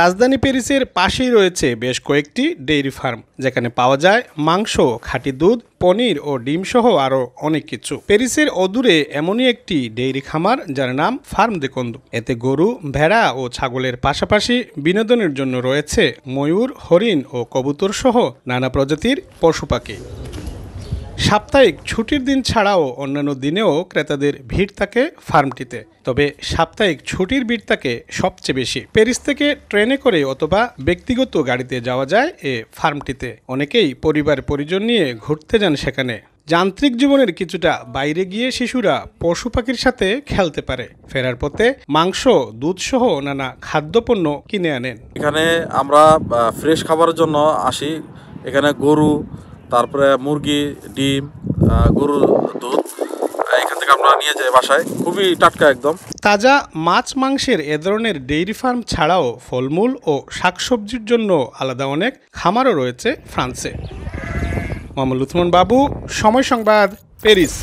রাজধানী প্যারিসের পাশেই রয়েছে বেশ কয়েকটি ডেইরি ফার্ম যেখানে পাওয়া যায় মাংস খাঁটি দুধ পনির ও ডিম সহ আরও অনেক কিছু প্যারিসের অদূরে এমনই একটি ডেইরি খামার যার নাম ফার্ম দেকন্দ এতে গরু ভেড়া ও ছাগলের পাশাপাশি বিনোদনের জন্য রয়েছে ময়ূর হরিণ ও কবুতর সহ নানা প্রজাতির পশু পাখি সাপ্তাহিক ছুটির দিন ছাড়াও অন্যান্য দিনেও ক্রেতাদের ভিড় থাকে ফার্মটিতে তবে সাপ্তাহিক ছুটির ভিড় থাকে সবচেয়ে বেশি প্যারিস থেকে ট্রেনে করে অথবা ব্যক্তিগত গাড়িতে যাওয়া যায় এ ফার্মটিতে অনেকেই পরিবার পরিজন নিয়ে ঘুরতে যান সেখানে যান্ত্রিক জীবনের কিছুটা বাইরে গিয়ে শিশুরা পশু পাখির সাথে খেলতে পারে ফেরার পথে মাংস দুধ সহ নানা খাদ্যপণ্য কিনে আনেন এখানে আমরা ফ্রেশ খাবারের জন্য আসি এখানে গরু তারপরে মুরগি ডিম গরুর দুধ এখান থেকে আমরা নিয়ে যাই বাসায় খুবই টাটকা একদম তাজা মাছ মাংসের এ ধরনের ডেইরি ফার্ম ছাড়াও ফলমূল ও শাকসবজির জন্য আলাদা অনেক খামারও রয়েছে ফ্রান্সে মোহাম্মদ লুথমন বাবু সময় সংবাদ প্যারিস